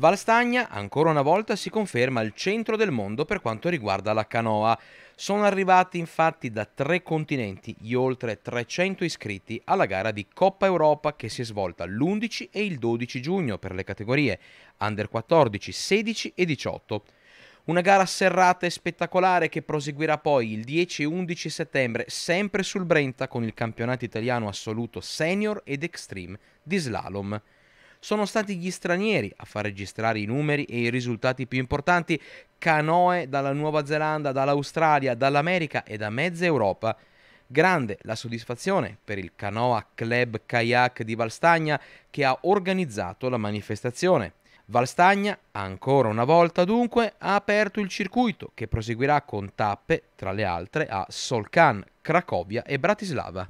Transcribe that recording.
Valstagna ancora una volta si conferma il centro del mondo per quanto riguarda la canoa. Sono arrivati infatti da tre continenti gli oltre 300 iscritti alla gara di Coppa Europa che si è svolta l'11 e il 12 giugno per le categorie Under 14, 16 e 18. Una gara serrata e spettacolare che proseguirà poi il 10 e 11 settembre sempre sul Brenta con il campionato italiano assoluto senior ed extreme di slalom sono stati gli stranieri a far registrare i numeri e i risultati più importanti, canoe dalla Nuova Zelanda, dall'Australia, dall'America e da mezza Europa. Grande la soddisfazione per il Canoa Club Kayak di Valstagna che ha organizzato la manifestazione. Valstagna, ancora una volta dunque, ha aperto il circuito che proseguirà con tappe, tra le altre, a Solcan, Cracovia e Bratislava.